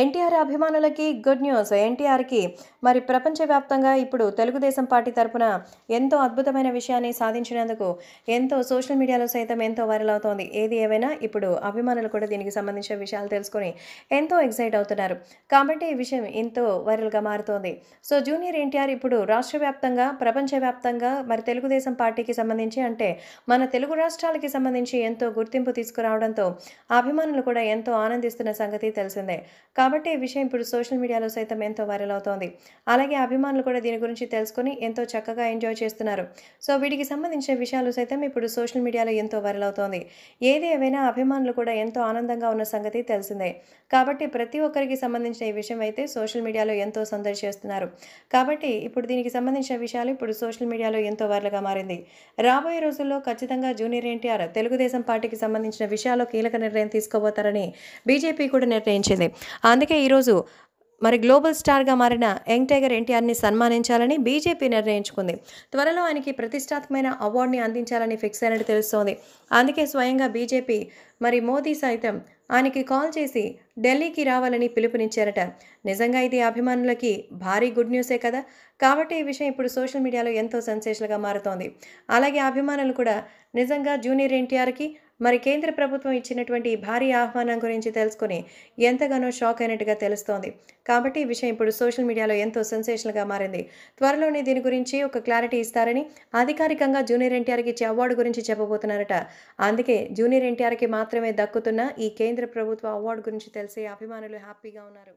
ఎన్టీఆర్ అభిమానులకి good news ఎన్టీఆర్కి మరి ప్రపంచవ్యాప్తంగా ఇప్పుడు తెలుగుదేశం పార్టీ తరపున ఎంతో అద్భుతమైన విషయాన్ని సాధించినందుకు ఎంతో సోషల్ మీడియాలో సైతం ఎంతో వైరల్ అవుతోంది ఏది ఏమైనా ఇప్పుడు అభిమానులు కూడా దీనికి సంబంధించిన విషయాలు తెలుసుకొని ఎంతో ఎక్సైట్ అవుతున్నారు కాబట్టి ఈ విషయం ఎంతో వైరల్గా మారుతోంది సో జూనియర్ ఎన్టీఆర్ ఇప్పుడు రాష్ట్ర వ్యాప్తంగా ప్రపంచవ్యాప్తంగా మరి తెలుగుదేశం పార్టీకి సంబంధించి అంటే మన తెలుగు రాష్ట్రాలకి సంబంధించి ఎంతో గుర్తింపు తీసుకురావడంతో అభిమానులు కూడా ఎంతో ఆనందిస్తున్న సంగతి తెలిసిందే కాబట్టి ఈ విషయం ఇప్పుడు సోషల్ మీడియాలో సైతం ఎంతో వైరల్ అవుతోంది అలాగే అభిమానులు కూడా దీని గురించి తెలుసుకుని ఎంతో చక్కగా ఎంజాయ్ చేస్తున్నారు సో వీటికి సంబంధించిన విషయాలు సైతం ఇప్పుడు సోషల్ మీడియాలో ఎంతో వైరల్ అవుతోంది ఏది ఏమైనా అభిమానులు కూడా ఎంతో ఆనందంగా ఉన్న సంగతి తెలిసిందే కాబట్టి ప్రతి ఒక్కరికి సంబంధించిన ఈ విషయం అయితే సోషల్ మీడియాలో ఎంతో సందడి చేస్తున్నారు కాబట్టి ఇప్పుడు దీనికి సంబంధించిన విషయాలు ఇప్పుడు సోషల్ మీడియాలో ఎంతో వైరల్గా మారింది రాబోయే రోజుల్లో ఖచ్చితంగా జూనియర్ ఎన్టీఆర్ తెలుగుదేశం పార్టీకి సంబంధించిన విషయాల్లో కీలక నిర్ణయం తీసుకోబోతారని బీజేపీ కూడా నిర్ణయించింది ఆ అందుకే ఈరోజు మరి గ్లోబల్ స్టార్గా మారిన యంగ్ టైగర్ ఎన్టీఆర్ని సన్మానించాలని బీజేపీ నిర్ణయించుకుంది త్వరలో ఆయనకి ప్రతిష్టాత్మకమైన అవార్డుని అందించాలని ఫిక్స్ అయినట్టు తెలుస్తోంది అందుకే స్వయంగా బీజేపీ మరి మోదీ సైతం ఆయనకి కాల్ చేసి ఢిల్లీకి రావాలని పిలుపునిచ్చారట నిజంగా ఇది అభిమానులకి భారీ గుడ్ న్యూసే కదా కాబట్టి ఈ విషయం ఇప్పుడు సోషల్ మీడియాలో ఎంతో సెన్సేషన్గా మారుతోంది అలాగే అభిమానులు కూడా నిజంగా జూనియర్ ఎన్టీఆర్కి మరి కేంద్ర ప్రభుత్వం ఇచ్చినటువంటి భారీ ఆహ్వానం గురించి తెలుసుకుని ఎంతగానో షాక్ అయినట్టుగా తెలుస్తోంది కాబట్టి ఈ విషయం ఇప్పుడు సోషల్ మీడియాలో ఎంతో సెన్సేషన్గా మారింది త్వరలోనే దీని గురించి ఒక క్లారిటీ ఇస్తారని అధికారికంగా జూనియర్ ఎన్టీఆర్కి ఇచ్చే అవార్డు గురించి చెప్పబోతున్నారట అందుకే జూనియర్ ఎన్టీఆర్కి మాత్రమే దక్కుతున్న ఈ కేంద్ర ప్రభుత్వ అవార్డు గురించి తెలిసి అభిమానులు హ్యాపీగా ఉన్నారు